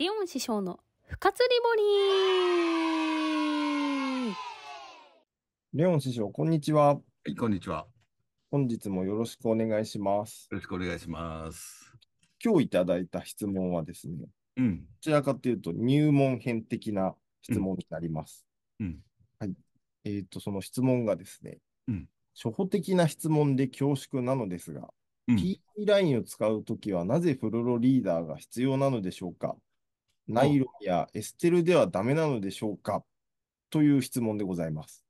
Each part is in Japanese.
リオン師匠の不活リボリーレオン師匠、こんにちは。はい、こんにちは。本日もよろしくお願いします。よろしくお願いします。今日いただいた質問はですね、うん。どちらかというと入門編的な質問になります。うん。はい。えっ、と、その質問がですね、うん初歩的な質問で恐縮なのですが、うん PE ラインを使うときはなぜフロロリーダーが必要なのでしょうかナイロンやエステルではダメなのでしょうかという質問でございます。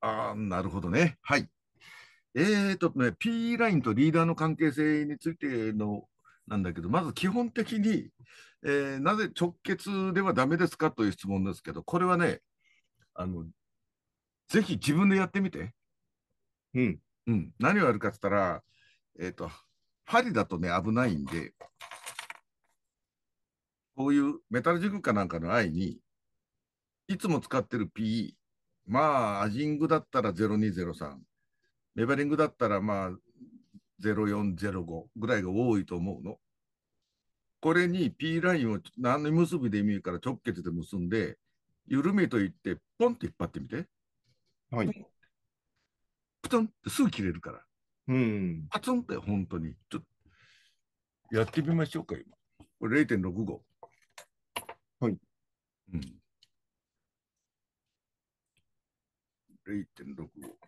ああ、なるほどね。はい。えーとね、P ラインとリーダーの関係性についてのなんだけど、まず基本的に、えー、なぜ直結ではダメですかという質問ですけど、これはね、あの、ぜひ自分でやってみて。うん。うん。何をやるかって言ったら、えっ、ー、と、針だとね、危ないんで、こういうメタルジグかなんかの愛に、いつも使ってる PE、まあ、アジングだったら0203、メバリングだったらまあ、0405ぐらいが多いと思うの。これに P ラインを何の結びでもいいから直結で結んで、緩めといって、ポンって引っ張ってみて。はい。プツンってすぐ切れるから。うん。パツンって本当に。ちょっと、やってみましょうか、今。これ0.65。はい。うん。0.65。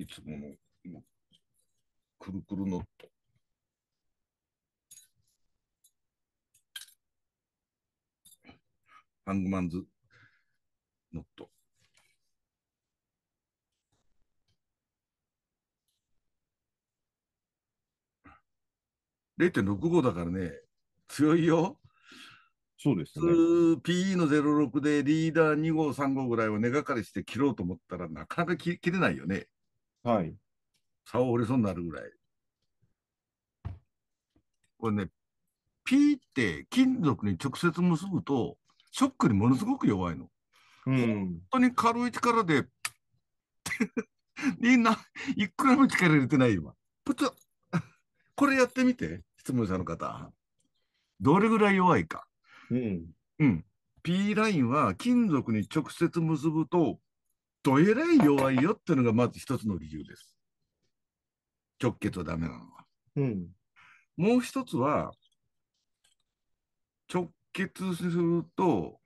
いつもの、くるくるくるの。ハングマンズノット。0.65だからね、強いよ。そうですね。PE の06でリーダー2号、3号ぐらいを根掛かりして切ろうと思ったら、なかなか切れないよね。はい。差を折れそうになるぐらい。これね、P って金属に直接結ぶと、ショックにものすごく弱いの。うん、本当に軽い力で、み んな、いくらも力入れてないよ。プツッこれやってみて、質問者の方。どれぐらい弱いか。うん。うん。P ラインは金属に直接結ぶと、どえらい弱いよっていうのがまず一つの理由です。直結はダメなのは。うん。もう一つは、直結すると、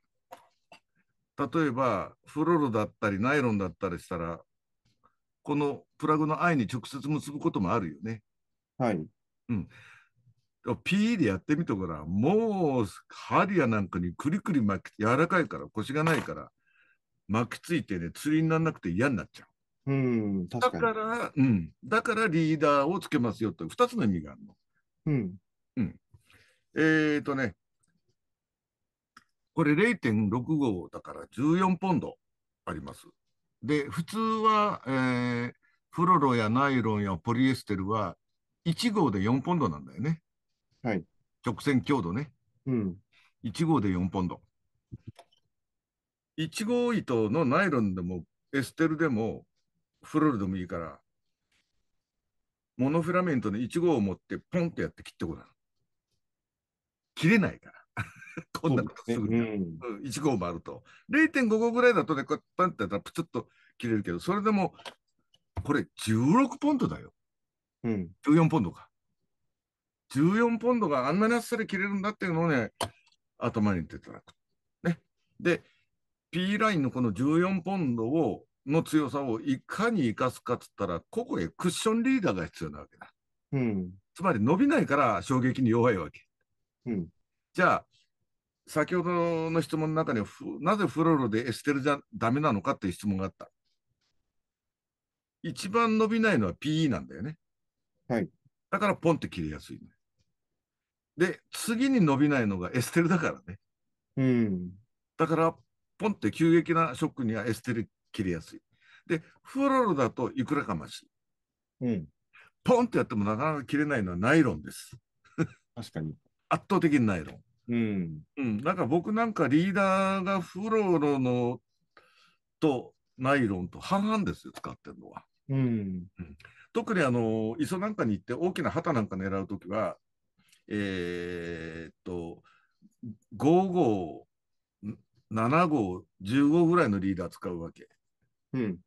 例えばフロロだったりナイロンだったりしたら、このプラグの愛に直接結ぶこともあるよね。はい。うん。ピーでやってみてごらん。もう、針やなんかにくりくり巻き、柔らかいから、腰がないから、巻きついてね、釣りにならなくて嫌になっちゃう。うん、だから、うん。だからリーダーをつけますよと、二つの意味があるの。うん。うん。えーとね、これ0.65だから14ポンドあります。で、普通は、えー、フロロやナイロンやポリエステルは1号で4ポンドなんだよね。はい。直線強度ね。うん。1号で4ポンド。1号糸のナイロンでも、エステルでも、フロルでもいいから、モノフィラメントの1号を持ってポンとやって切ってこない。切れないから。こんなことすぐ、ねうん、1号もあると。0.5号ぐらいだとね、こうパンってやったらプツッと切れるけど、それでも、これ16ポンドだよ。うん、14ポンドか。14ポンドがあんなにあっさり切れるんだっていうのをね、頭に出てなく。ね。で、P ラインのこの14ポンドを、の強さをいかに生かすかっつったら、ここへクッションリーダーが必要なわけだ。うん。つまり伸びないから衝撃に弱いわけ。うん。じゃあ、先ほどの質問の中に、なぜフロロでエステルじゃダメなのかっていう質問があった。一番伸びないのは PE なんだよね。はい。だからポンって切りやすい、ね。で、次に伸びないのがエステルだからね。うん。だから、ポンって急激なショックにはエステル切りやすい。で、フロルだといくらかまし。うん。ポンってやってもなかなか切れないのはナイロンです。確かに。圧倒的にナイロン。うん。うん。なんか僕なんかリーダーがフロロのとナイロンと半々ですよ、使ってるのは。うん、うん特にあの磯なんかに行って大きな旗なんか狙う時は、えー、っと5号7号10号ぐらいのリーダー使うわけ。うん、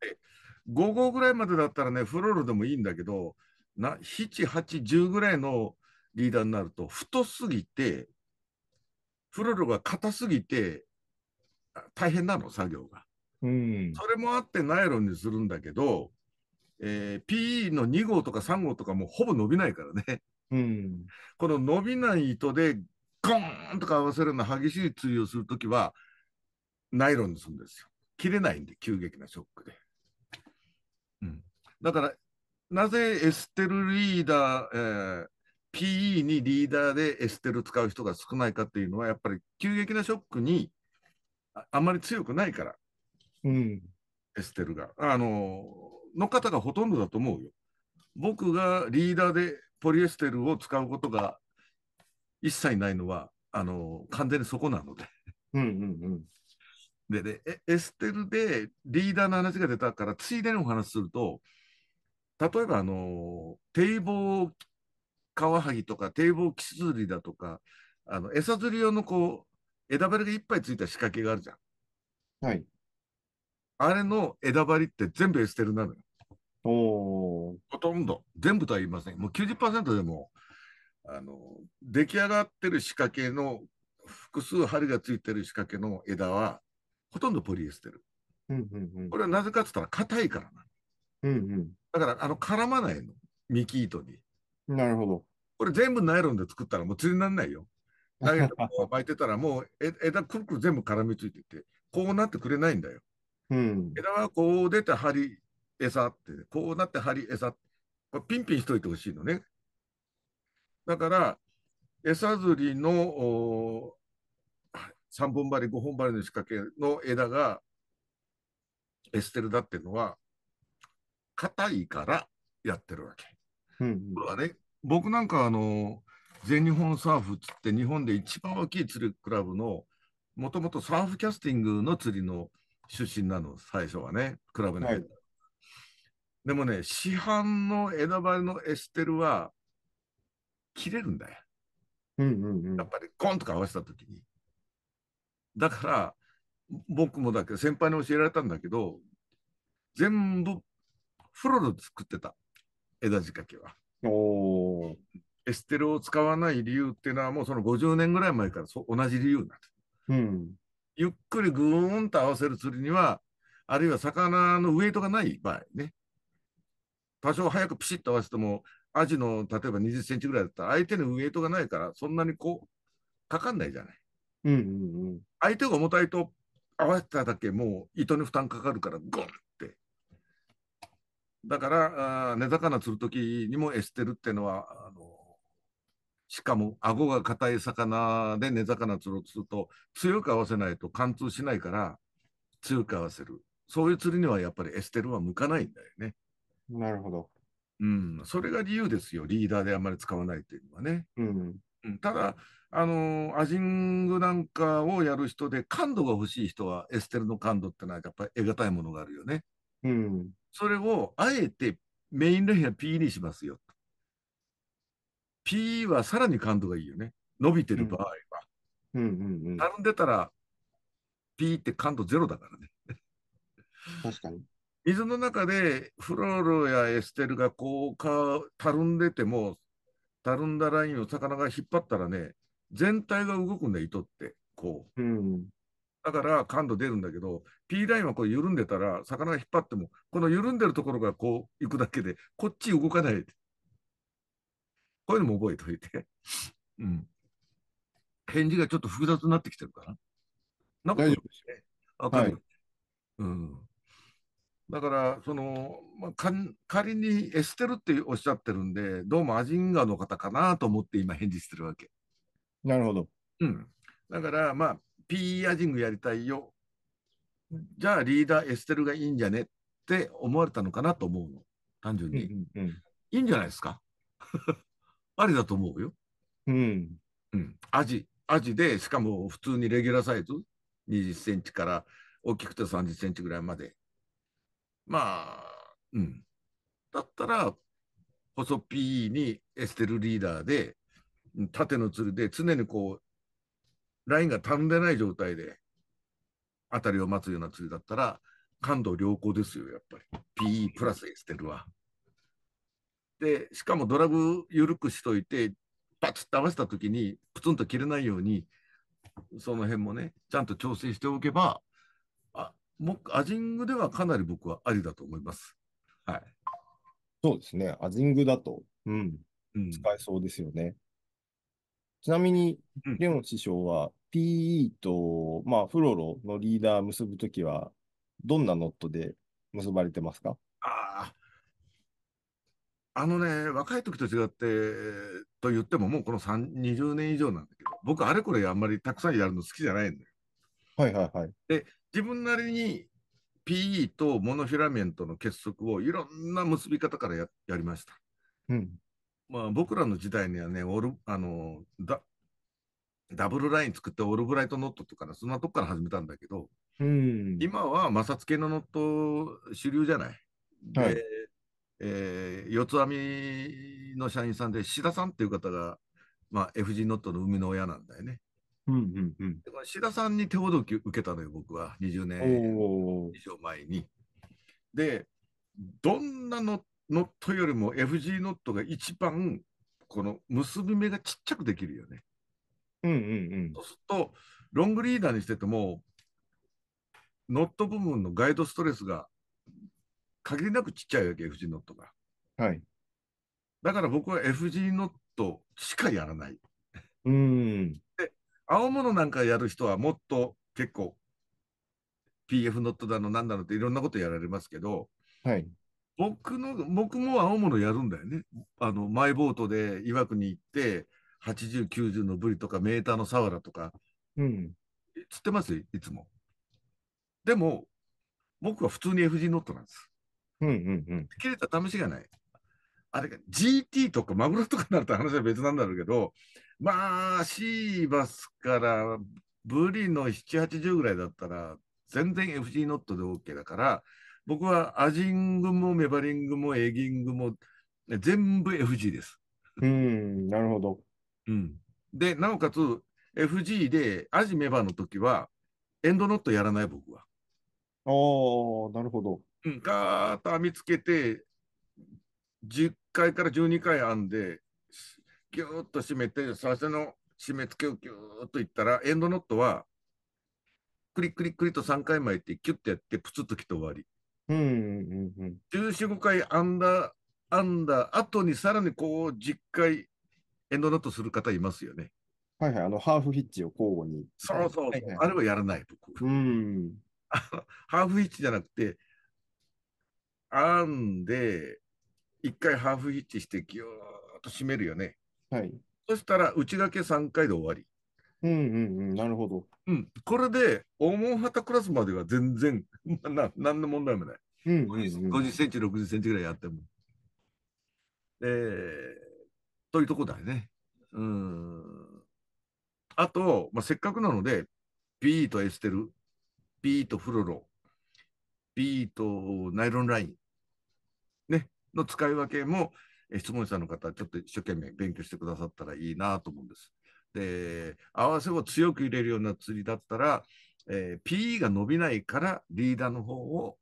5号ぐらいまでだったらねフロールでもいいんだけど7810ぐらいのリーダーになると太すぎてフロールが硬すぎて大変なの作業が。うん、それもあってナイロンにするんだけどえー、PE の2号とか3号とかもほぼ伸びないからね。うん、この伸びない糸でゴーンとか合わせるような激しい釣りをするときは、ナイロンにするんですよ。切れないんで、急激なショックで。うん、だから、なぜエステルリーダー、えー、PE にリーダーでエステル使う人が少ないかっていうのは、やっぱり急激なショックにああまり強くないから、うん、エステルが。あのの方がほとんどだと思うよ。僕がリーダーでポリエステルを使うことが一切ないのは、あの完全にそこなので。うんうんうん、でねエステルでリーダーの話が出たからついでにお話すると例えばあの堤防カワハギとか堤防キス釣りだとかあの餌釣り用のこう枝晴ルがいっぱいついた仕掛けがあるじゃん。はい、あれの枝張りって全部エステルなのよ。おほとんど、全部とは言いません。もう90%でも、あの、出来上がってる仕掛けの、複数針がついてる仕掛けの枝は、ほとんどポリエステル。これはなぜかって言ったら、硬いからな。うんうん、だから、あの、絡まないの。幹糸に。なるほど。これ全部ナイロンで作ったらもう釣りにならないよ。だけど、巻いてたらもう枝くるくる全部絡みついてて、こうなってくれないんだよ。うん、枝はこう出て針餌って、こうなって針餌ピンピンしといてほしいのね。だから、餌釣りの3本針、5本針の仕掛けの枝がエステルだっていうのは、硬いからやってるわけ。うん、これ僕なんかあの、全日本サーフつって日本で一番大きい釣りクラブの、もともとサーフキャスティングの釣りの出身なの、最初はね、クラブに入った。はい、でもね、市販の枝バレのエステルは、切れるんだよ。うんうんうん、やっぱりコンとか合わせた時に。だから、僕もだけど、先輩に教えられたんだけど、全部、フロルで作ってた、枝仕掛けは。おエステルを使わない理由っていうのは、もうその50年ぐらい前からそ同じ理由なって。うんゆっくりぐーんと合わせる釣りには、あるいは魚のウエイトがない場合ね、多少早くピシッと合わせても、アジの例えば20センチぐらいだったら、相手のウエイトがないから、そんなにこう、かかんないじゃない。相手が重たいと合わせただけ、もう糸に負担かかるから、ゴンって。だから、あ根魚釣るときにもエステルっていうのは、しかも顎が硬い魚で根魚釣ろうとすると、強く合わせないと貫通しないから、強く合わせる。そういう釣りにはやっぱりエステルは向かないんだよね。なるほど。うん、それが理由ですよ。リーダーであんまり使わないというのはね。うん、うん、ただ、あのー、アジングなんかをやる人で感度が欲しい人はエステルの感度ってのはやっぱり得難いものがあるよね。うん。それをあえてメインレイヤー P にしますよ P はさらに感度がいいよね。伸びてる場合は。うんうんうん、んでたら、P って感度ゼロだからね。確かに。水の中でフロロやエステルがこうかたるんでても、たるんだラインを魚が引っ張ったらね、全体が動くんだ糸って。こう。うん、だから感度出るんだけど、P ラインはこう緩んでたら、魚が引っ張っても、この緩んでるところがこう行くだけで、こっち動かない。こういうのも覚えておいて。うん。返事がちょっと複雑になってきてるかな。なんか、ね、わかる、うん。だから、その、まあ、か仮にエステルっておっしゃってるんで、どうもアジンガの方かなと思って今返事してるわけ。なるほど。うん。だから、まあ、P アジングやりたいよ。じゃあ、リーダーエステルがいいんじゃねって思われたのかなと思うの。単純に。うんうん、いいんじゃないですか。ありだと思うよ。うん。うん。アジ、アジで、しかも普通にレギュラーサイズ、20センチから大きくて30センチぐらいまで。まあ、うん。だったら、細 P にエステルリーダーで、縦のつるで常にこう、ラインがたんでない状態で、あたりを待つような釣りだったら、感度良好ですよ、やっぱり。PE プラスエステルは。でしかもドラグ緩くしといてパツッと合わせた時にプツンと切れないようにその辺もねちゃんと調整しておけばあもアジングではかなり僕はありだと思います。はい、そうですねアジングだと、うん、使えそうですよね。ちなみに、レオン師匠は PE と、まあ、フロロのリーダー結ぶ時は、どんなノットで結ばれてますかあのね、若い時と違って、と言ってももうこの20年以上なんだけど、僕あれこれあんまりたくさんやるの好きじゃないんだよ。はいはいはい。で、自分なりに PE とモノフィラメントの結束をいろんな結び方からやりました。うん。まあ僕らの時代にはね、オル、あの、だダブルライン作ってオールブライトノットとか、そんなとこから始めたんだけど、うん、今は摩擦系のノット主流じゃない。で、はいえー、四つ編みの社員さんで、志田さんっていう方が、まあ、FG ノットの生みの親なんだよね。うんうんうん、志田さんに手ほどき受けたのよ、僕は、20年以上前に。で、どんなノットよりも FG ノットが一番、この結び目がちっちゃくできるよね。うんうんうん、そうすると、ロングリーダーにしてても、ノット部分のガイドストレスが限りなくちっちゃいわけ、FG ノットが。はい。だから僕は FG ノットしかやらない。うん。で、青物なんかやる人はもっと結構 PF ノットだのなんだのっていろんなことやられますけど、はい。僕の、僕も青物やるんだよね。あの、マイボートで岩国行って、80、90のブリとかメーターのサワラとか、うん。釣ってますいつも。でも、僕は普通に FG ノットなんです。うんうんうん。切れた試しがない。あれか、GT とかマグロとかになると話は別なんだろうけど、まあ、シーバスからブリの7、80ぐらいだったら、全然 FG ノットで OK だから、僕はアジングもメバリングもエギングも全部 FG です。うん、なるほど。うん。で、なおかつ FG でアジメバの時は、エンドノットやらない僕は。ああ、なるほど。ガーッと編みつけて10回から12回編んでギューッと締めて最初の締め付けをギューッといったらエンドノットはクリクリクリと3回巻いてキュッてやってプツッときて終わり。うんうんうんうん、1415回編んだ編んだ後にさらにこう10回エンドノットする方いますよね。はいはい、あのハーフヒッチを交互に。そうそう、はいはい、あれはやらない、僕。うん。ハーフヒッチじゃなくて、編んで、一回ハーフヒッチしてぎューっと締めるよね。はい。そしたら内掛け3回で終わり。うんうんうん、なるほど。うん、これで、大門旗クラスまでは全然、な何の問題もない。うん50センチ、60センチぐらいやっても。えー、というとこだよね。うん。あと、まあ、せっかくなので、ーとエステル、ーとフロロ、ーとナイロンライン、の使い分けも、質問者の方、ちょっと一生懸命勉強してくださったらいいなと思うんです。で、合わせを強く入れるような釣りだったら、えー、PE が伸びないからリーダーの方を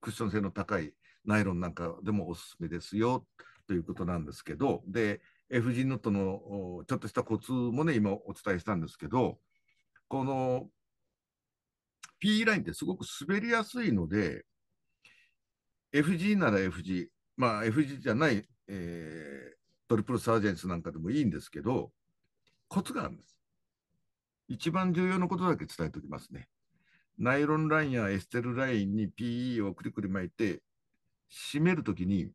クッション性の高いナイロンなんかでもおすすめですよということなんですけど、で、FG ノットのちょっとしたコツもね、今お伝えしたんですけど、この P e ラインってすごく滑りやすいので、FG なら FG、まあ、FG じゃない、えー、トリプルサージェンスなんかでもいいんですけど、コツがあるんです。一番重要なことだけ伝えておきますね。ナイロンラインやエステルラインに PE をくりくり巻いて、締めるときに、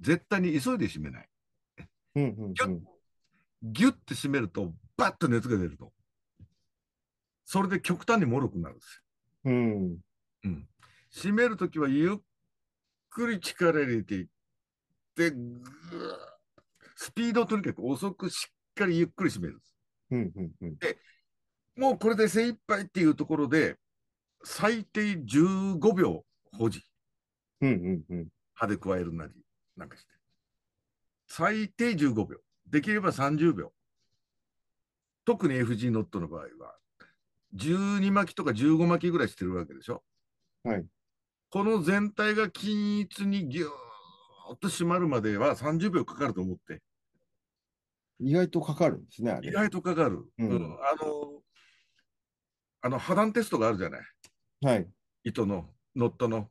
絶対に急いで締めない。ギュッ、ギュッて締めると、バッと熱が出ると。それで極端にもろくなるんですよ。うん。うん。締めるときはゆっくり力入れていって、ぐースピードをとにかく遅くしっかりゆっくり締めるんです。うんうんうん、で、もうこれで精一杯っていうところで、最低15秒保持。うんうんうん、歯で加えるなりなんかして。最低15秒。できれば30秒。特に FG ノットの場合は、12巻きとか15巻きぐらいしてるわけでしょ。はい。この全体が均一にぎゅーっと締まるまでは30秒かかると思って。意外とかかるんですね、意外とかかる。うん、うん、あの、あの、破断テストがあるじゃない。はい。糸の、ノットの。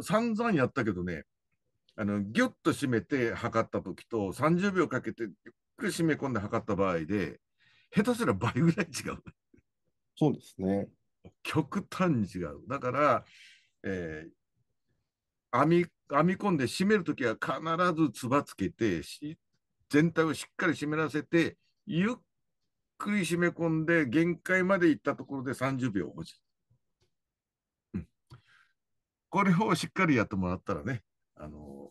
散々やったけどね、あの、ぎゅっと締めて測った時と、30秒かけてゆっくり締め込んで測った場合で、下手すら倍ぐらい違う。そうですね。極端に違う。だから、えー、編み編み込んで締めるときは必ずつばつけて全体をしっかり締めらせてゆっくり締め込んで限界までいったところで30秒保持、うん、これをしっかりやってもらったらね、あの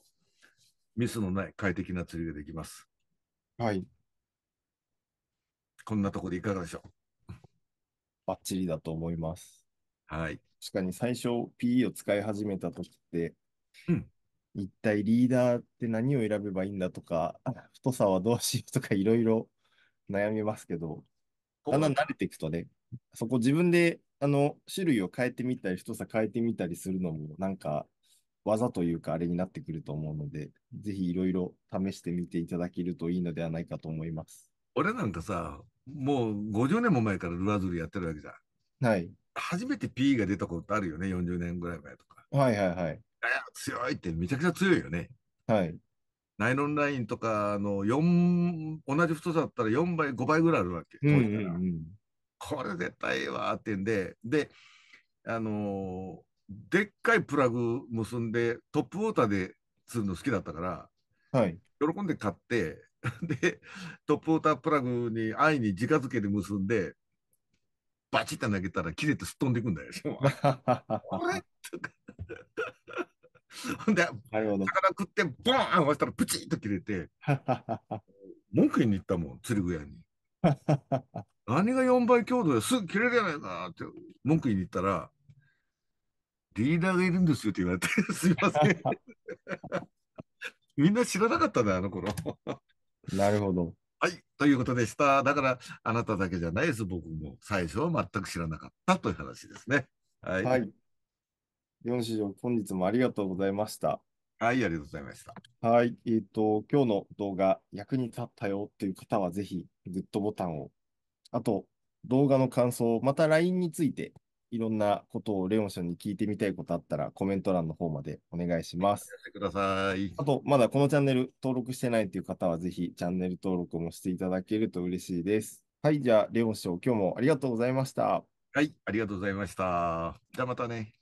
ミスのない快適な釣りができます。はい。こんなところでいかがでしょうバッチリだと思います。はい。確かに最初 PE を使い始めた時って、うん。一体リーダーって何を選べばいいんだとか、太さはどうしようとかいろいろ 悩みますけど、だんだん慣れていくとね、そこ自分であの種類を変えてみたり、太さ変えてみたりするのも、なんか技というかあれになってくると思うので、ぜひいろいろ試してみていただけるといいのではないかと思います。俺なんかさ、もう50年も前からルアーズルやってるわけじゃん。はい。初めて P が出たことあるよね、40年ぐらい前とか。はいはいはい。強いってめちゃくちゃ強いよね。はい。ナイロンラインとかの4、同じ太さだったら4倍、5倍ぐらいあるわけ。うんうんうん、これ絶対ええわってんで、で、あのー、でっかいプラグ結んで、トップウォーターで釣るの好きだったから、はい、喜んで買って、で、トップウォータープラグに安易に直付けで結んで、バチッと投げたら切れてすっ飛んでいくんだよ。これとか。ほんで、魚食って、ボーン押したらプチッと切れて、文句言いに行ったもん、釣り具屋に。何が4倍強度ですぐ切れるやないかって文句言いに行ったら、リーダーがいるんですよって言われて、すいません。みんな知らなかったね、あの頃。なるほど。はい、ということでした。だから、あなただけじゃないです。僕も最初は全く知らなかったという話ですね。はい。はい、4市場、本日もありがとうございました。はい、ありがとうございました。はい、えっ、ー、と、今日の動画、役に立ったよっていう方は、ぜひ、グッドボタンを。あと、動画の感想、また LINE についていろんなことをレオンさんに聞いてみたいことあったら、コメント欄の方までお願いします。やてください。あと、まだこのチャンネル登録してないという方は、ぜひチャンネル登録もしていただけると嬉しいです。はい、じゃあ、レオン師匠、今日もありがとうございました。はい、ありがとうございました。じゃあまたね。